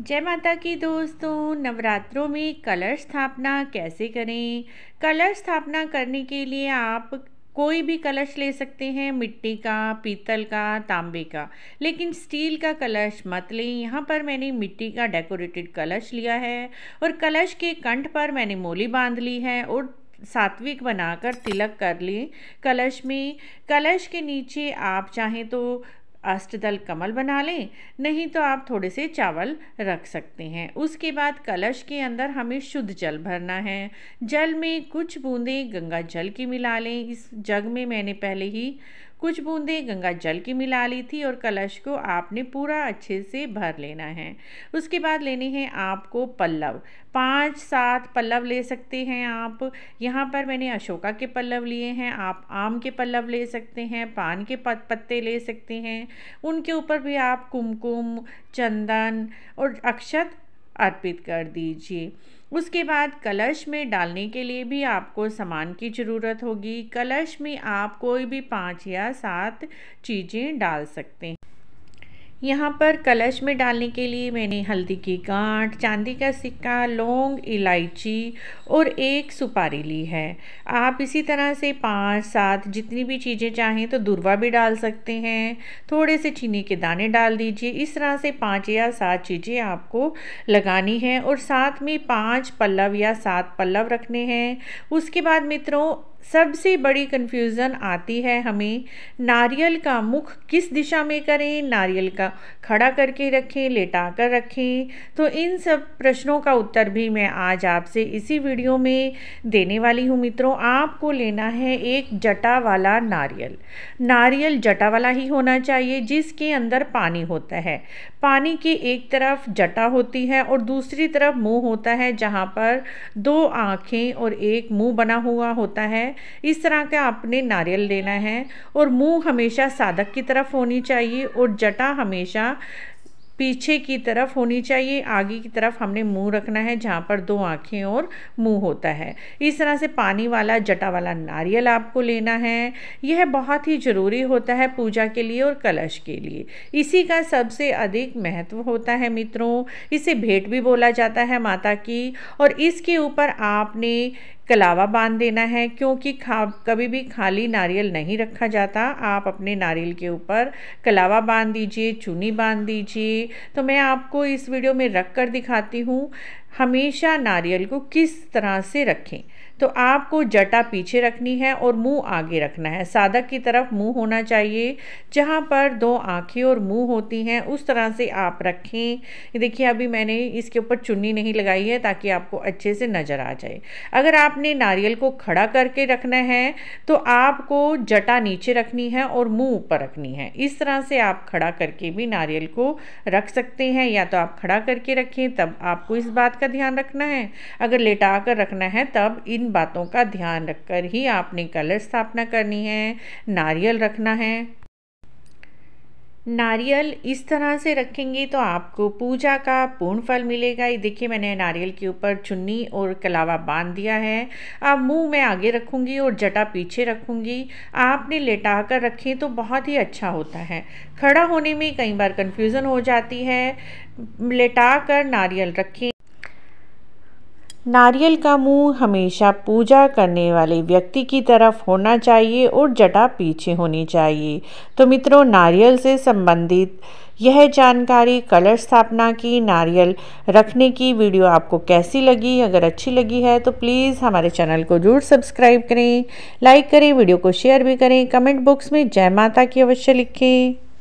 जय माता की दोस्तों नवरात्रों में कलर स्थापना कैसे करें कलर स्थापना करने के लिए आप कोई भी कलश ले सकते हैं मिट्टी का पीतल का तांबे का लेकिन स्टील का कलश मत लें यहाँ पर मैंने मिट्टी का डेकोरेटेड कलश लिया है और कलश के कंठ पर मैंने मोली बांध ली है और सात्विक बनाकर तिलक कर लें कलश में कलश के नीचे आप चाहें तो अष्टदल कमल बना लें नहीं तो आप थोड़े से चावल रख सकते हैं उसके बाद कलश के अंदर हमें शुद्ध जल भरना है जल में कुछ बूंदें गंगा जल की मिला लें इस जग में मैंने पहले ही कुछ बूंदें गंगा जल की मिला ली थी और कलश को आपने पूरा अच्छे से भर लेना है उसके बाद लेने हैं आपको पल्लव पाँच सात पल्लव ले सकते हैं आप यहाँ पर मैंने अशोका के पल्लव लिए हैं आप आम के पल्लव ले सकते हैं पान के पत्ते ले सकते हैं उनके ऊपर भी आप कुमकुम चंदन और अक्षत अर्पित कर दीजिए उसके बाद कलश में डालने के लिए भी आपको सामान की ज़रूरत होगी कलश में आप कोई भी पाँच या सात चीज़ें डाल सकते हैं यहाँ पर कलश में डालने के लिए मैंने हल्दी की गांठ चांदी का सिक्का लौंग इलायची और एक सुपारी ली है आप इसी तरह से पाँच सात जितनी भी चीज़ें चाहें तो दुर्वा भी डाल सकते हैं थोड़े से चीनी के दाने डाल दीजिए इस तरह से पाँच या सात चीज़ें आपको लगानी हैं और साथ में पाँच पल्लव या सात पल्लव रखने हैं उसके बाद मित्रों सबसे बड़ी कन्फ्यूज़न आती है हमें नारियल का मुख किस दिशा में करें नारियल का खड़ा करके रखें लेटा कर रखें तो इन सब प्रश्नों का उत्तर भी मैं आज आपसे इसी वीडियो में देने वाली हूँ मित्रों आपको लेना है एक जटा वाला नारियल नारियल जटा वाला ही होना चाहिए जिसके अंदर पानी होता है पानी की एक तरफ जटा होती है और दूसरी तरफ मुँह होता है जहाँ पर दो आँखें और एक मुँह बना हुआ होता है इस तरह का आपने नारियल लेना है और मुँह हमेशा साधक की तरफ होनी चाहिए और जटा हमेशा हमेशा पीछे की तरफ होनी चाहिए आगे की तरफ हमने मुंह रखना है जहाँ पर दो आँखें और मुंह होता है इस तरह से पानी वाला जटा वाला नारियल आपको लेना है यह बहुत ही ज़रूरी होता है पूजा के लिए और कलश के लिए इसी का सबसे अधिक महत्व होता है मित्रों इसे भेंट भी बोला जाता है माता की और इसके ऊपर आपने कलावा बांध देना है क्योंकि खा कभी भी खाली नारियल नहीं रखा जाता आप अपने नारियल के ऊपर कलावा बांध दीजिए चूनी बांध दीजिए तो मैं आपको इस वीडियो में रख कर दिखाती हूँ हमेशा नारियल को किस तरह से रखें तो आपको जटा पीछे रखनी है और मुंह आगे रखना है साधक की तरफ मुंह होना चाहिए जहाँ पर दो आँखें और मुंह होती हैं उस तरह से आप रखें देखिए अभी मैंने इसके ऊपर चुन्नी नहीं लगाई है ताकि आपको अच्छे से नज़र आ जाए अगर आपने नारियल को खड़ा करके रखना है तो आपको जटा नीचे रखनी है और मुँह ऊपर रखनी है इस तरह से आप खड़ा करके भी नारियल को रख सकते हैं या तो आप खड़ा करके रखें तब आपको इस बात का ध्यान रखना है अगर लेटा कर रखना है तब इन बातों का ध्यान रखकर ही आपने कलर स्थापना करनी है नारियल रखना है नारियल इस तरह से रखेंगे तो आपको पूजा का पूर्ण फल मिलेगा ये देखिए मैंने नारियल के ऊपर चुन्नी और कलावा बांध दिया है अब मुंह मैं आगे रखूंगी और जटा पीछे रखूंगी आपने लेटा कर रखें तो बहुत ही अच्छा होता है खड़ा होने में कई बार कंफ्यूजन हो जाती है लेटा कर नारियल रखें नारियल का मुंह हमेशा पूजा करने वाले व्यक्ति की तरफ होना चाहिए और जटा पीछे होनी चाहिए तो मित्रों नारियल से संबंधित यह जानकारी कलर स्थापना की नारियल रखने की वीडियो आपको कैसी लगी अगर अच्छी लगी है तो प्लीज़ हमारे चैनल को जरूर सब्सक्राइब करें लाइक करें वीडियो को शेयर भी करें कमेंट बॉक्स में जय माता की अवश्य लिखें